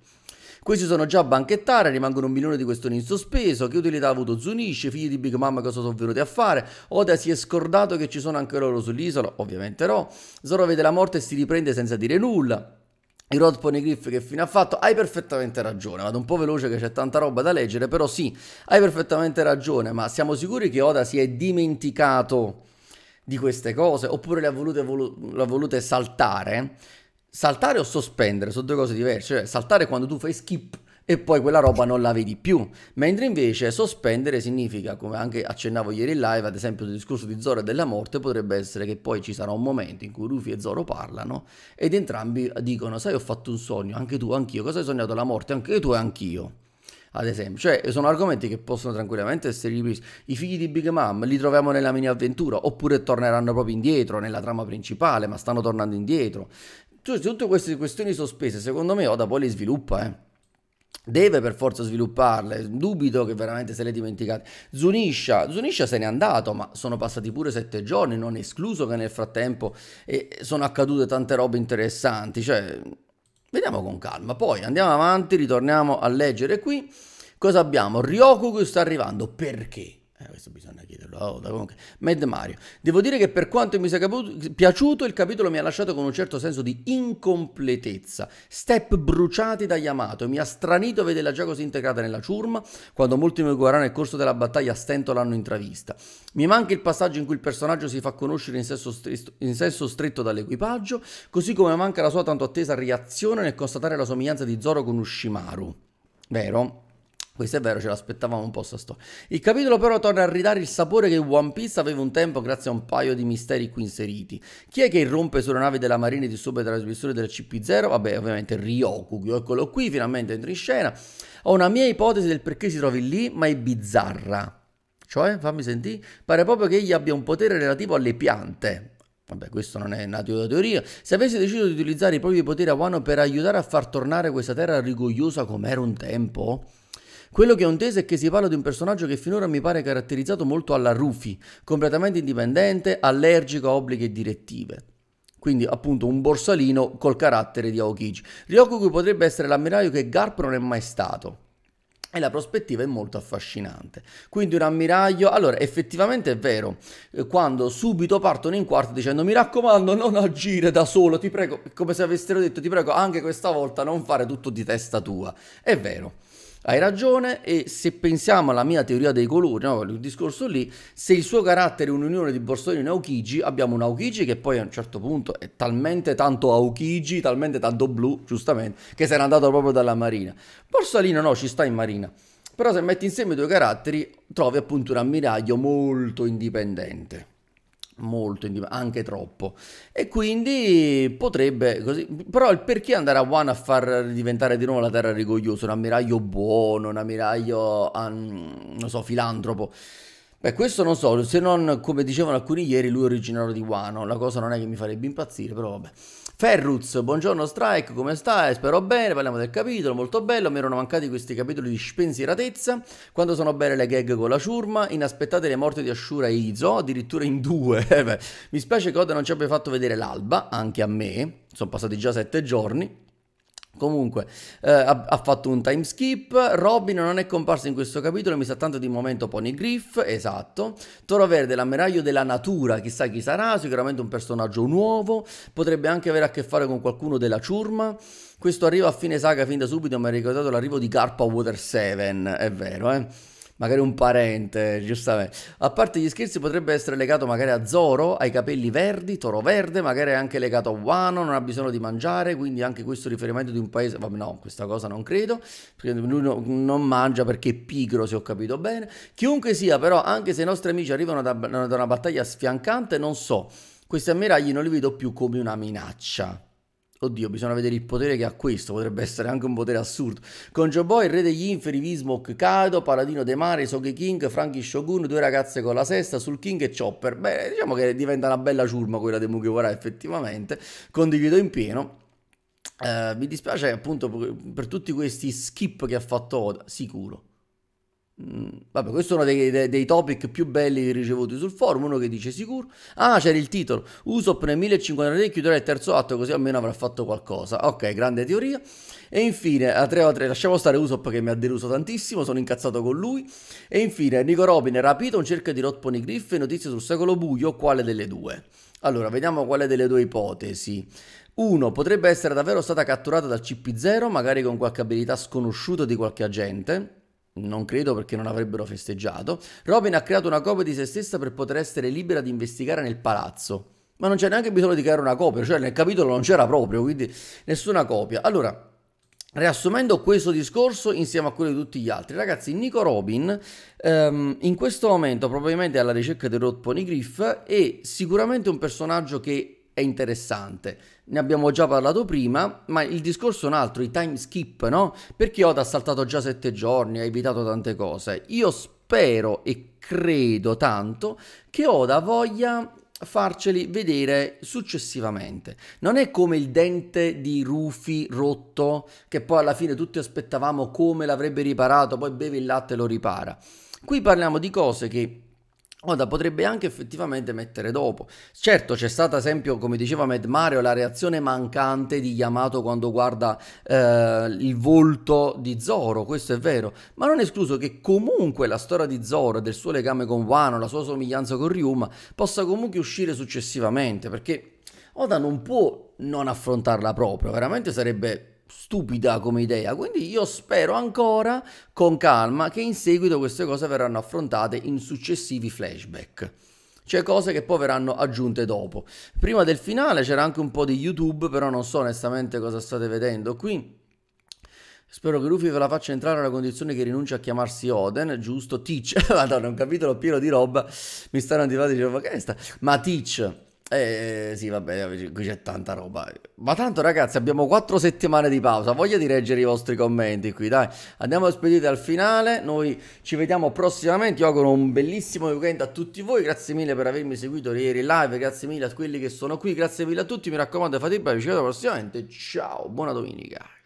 Questi sono già a banchettare, rimangono un milione di questioni in sospeso. Che utilità ha avuto Zunisce? Figli di Big Mama cosa sono venuti a fare? Oda si è scordato che ci sono anche loro sull'isola? Ovviamente no. Zoro vede la morte e si riprende senza dire nulla. Il Rod Ponegriff che fine ha fatto? Hai perfettamente ragione, vado un po' veloce che c'è tanta roba da leggere, però sì, hai perfettamente ragione, ma siamo sicuri che Oda si è dimenticato di queste cose oppure le ha volute, volute saltare? saltare o sospendere sono due cose diverse, cioè saltare quando tu fai skip e poi quella roba non la vedi più, mentre invece sospendere significa, come anche accennavo ieri in live, ad esempio sul discorso di Zoro e della morte, potrebbe essere che poi ci sarà un momento in cui Rufy e Zoro parlano ed entrambi dicono, sai ho fatto un sogno, anche tu, anch'io, cosa hai sognato? La morte, anche tu e anch'io ad esempio. Cioè, sono argomenti che possono tranquillamente essere ripresi. I figli di Big Mom li troviamo nella mini avventura, oppure torneranno proprio indietro nella trama principale, ma stanno tornando indietro cioè, tutte queste questioni sospese, secondo me Oda poi le sviluppa, eh deve per forza svilupparle. Dubito che veramente se le dimenticate. Zunisha, Zunisha se n'è andato, ma sono passati pure sette giorni. Non è escluso che nel frattempo eh, sono accadute tante robe interessanti. Cioè, vediamo con calma. Poi andiamo avanti, ritorniamo a leggere qui. Cosa abbiamo? Ryokugu sta arrivando perché? Eh, questo bisogna chiederlo a oh, Oda. Comunque, Mad Mario. Devo dire che per quanto mi sia caputo, piaciuto, il capitolo mi ha lasciato con un certo senso di incompletezza. Step bruciati da Yamato. Mi ha stranito vederla già così integrata nella ciurma, quando molti Meguara nel corso della battaglia a stento l'hanno intravista. Mi manca il passaggio in cui il personaggio si fa conoscere in senso, stretto, in senso stretto dall'equipaggio, così come manca la sua tanto attesa reazione nel constatare la somiglianza di Zoro con Ushimaru. Vero? Questo è vero, ce l'aspettavamo un po' sta storia. Il capitolo però torna a ridare il sapore che One Piece aveva un tempo grazie a un paio di misteri qui inseriti. Chi è che irrompe sulla nave della Marina di sopra della trasmissione della CP0? Vabbè, ovviamente Ryoku, eccolo qui, finalmente entra in scena. Ho una mia ipotesi del perché si trovi lì, ma è bizzarra. Cioè, fammi sentire, pare proprio che egli abbia un potere relativo alle piante. Vabbè, questo non è nato da teoria. Se avesse deciso di utilizzare i propri poteri a Wano per aiutare a far tornare questa terra rigogliosa com'era un tempo quello che ho inteso è che si parla di un personaggio che finora mi pare caratterizzato molto alla Rufy, completamente indipendente, allergico a obblighi e direttive. Quindi appunto un borsalino col carattere di Aokiji. Ryokugu potrebbe essere l'ammiraglio che Garp non è mai stato. E la prospettiva è molto affascinante. Quindi un ammiraglio. Allora, effettivamente è vero. Eh, quando subito partono in quarto dicendo: Mi raccomando, non agire da solo, ti prego. Come se avessero detto: Ti prego, anche questa volta non fare tutto di testa tua. È vero. Hai ragione e se pensiamo alla mia teoria dei colori, no, il discorso lì, se il suo carattere è un'unione di Borsellino e Aukiji, abbiamo un Aukiji che poi a un certo punto è talmente tanto Aukiji, talmente tanto blu, giustamente, che se n'è andato proprio dalla Marina. Borsalino no, ci sta in Marina. Però se metti insieme i due caratteri trovi appunto un ammiraglio molto indipendente molto anche troppo. E quindi potrebbe così. Però il perché andare a One a far diventare di nuovo la terra rigogliosa, un ammiraglio buono, un ammiraglio, um, non so, filantropo. Beh, questo non so, se non come dicevano alcuni ieri, lui è originario di Wano. La cosa non è che mi farebbe impazzire, però vabbè. Ferruz, buongiorno Strike, come stai? Eh, spero bene, parliamo del capitolo, molto bello, mi erano mancati questi capitoli di spensieratezza, quando sono belle le gag con la ciurma, inaspettate le morti di Ashura e Izo, addirittura in due, eh mi spiace che Oda non ci abbia fatto vedere l'alba, anche a me, sono passati già sette giorni, Comunque, eh, ha, ha, fatto un time skip. Robin non è comparso in questo capitolo, mi sa tanto di momento Pony Griff, esatto. Toro Verde, l'ammiraglio della natura, chissà chi sarà, sicuramente un personaggio nuovo. Potrebbe anche avere a che fare con qualcuno della ciurma. Questo arriva a fine saga fin da subito, mi ha ricordato l'arrivo di Garpa Water 7, è vero, eh magari un parente, giustamente. A parte gli scherzi, potrebbe essere legato magari a Zoro, ai capelli verdi, toro verde, magari anche legato a Wano, non ha bisogno di mangiare, quindi anche questo riferimento di un paese... Vabbè no, questa cosa non credo, perché lui no, non mangia perché è pigro, se ho capito bene. Chiunque sia, però, anche se i nostri amici arrivano da, da una battaglia sfiancante, non so, questi ammiragli non li vedo più come una minaccia. Oddio, bisogna vedere il potere che ha questo, potrebbe essere anche un potere assurdo. Con Joe Boy, re degli inferi, Vismok, Kaido, Paladino De Mare, Soge King, Franky Shogun, due ragazze con la sesta, Sul King e Chopper. Beh, diciamo che diventa una bella ciurma quella di Mugiwara effettivamente, condivido in pieno. Eh, mi dispiace appunto per tutti questi skip che ha fatto Oda, sicuro. Mm, vabbè, questo è uno dei, dei, dei, topic più belli ricevuti sul forum. Uno che dice sicuro. Ah, c'era il titolo. Usopp nel 1053 chiuderà il terzo atto così almeno avrà fatto qualcosa. Ok, grande teoria. E infine, a 3 a 3, lasciamo stare Usopp che mi ha deluso tantissimo, sono incazzato con lui. E infine, Nico Robin rapito un cerca di Rotpony Griff e notizie sul secolo buio, quale delle due? Allora, vediamo quale delle due ipotesi. 1. Potrebbe essere davvero stata catturata dal CP0, magari con qualche abilità sconosciuta di qualche agente. Non credo perché non avrebbero festeggiato. Robin ha creato una copia di se stessa per poter essere libera di investigare nel palazzo. Ma non c'è neanche bisogno di creare una copia, cioè nel capitolo non c'era proprio, quindi nessuna copia. Allora, Riassumendo questo discorso insieme a quello di tutti gli altri, ragazzi, Nico Robin ehm, in questo momento probabilmente è alla ricerca di Rod Pony Griff è sicuramente un personaggio che è interessante ne abbiamo già parlato prima, ma il discorso è un altro, i time skip, no? Perché Oda ha saltato già sette giorni, ha evitato tante cose. Io spero e credo tanto che Oda voglia farceli vedere successivamente. Non è come il dente di Rufy rotto, che poi alla fine tutti aspettavamo come l'avrebbe riparato, poi beve il latte e lo ripara. Qui parliamo di cose che Oda potrebbe anche effettivamente mettere dopo. Certo c'è stata ad esempio, come diceva Mad Mario, la reazione mancante di Yamato quando guarda eh, il volto di Zoro, questo è vero, ma non è escluso che comunque la storia di Zoro del suo legame con Wano, la sua somiglianza con Ryuma, possa comunque uscire successivamente, perché Oda non può non affrontarla proprio, veramente sarebbe stupida come idea. Quindi io spero ancora con calma che in seguito queste cose verranno affrontate in successivi flashback. C'è cioè, cose che poi verranno aggiunte dopo. Prima del finale c'era anche un po' di YouTube, però non so onestamente cosa state vedendo qui. Spero che Rufy ve la faccia entrare alla condizione che rinuncia a chiamarsi Oden, giusto? Teach, madonna, un capitolo pieno di roba, mi stanno arrivando di roba che sta. Ma Teach, eh sì, vabbè, qui c'è tanta roba. Ma tanto ragazzi, abbiamo 4 settimane di pausa. Voglio di leggere i vostri commenti qui, dai. Andiamo a spedire al finale. Noi ci vediamo prossimamente. Io auguro un bellissimo weekend a tutti voi. Grazie mille per avermi seguito ieri live. Grazie mille a quelli che sono qui. Grazie mille a tutti. Mi raccomando, fate i bravi. Ci vediamo prossimamente. Ciao, buona domenica.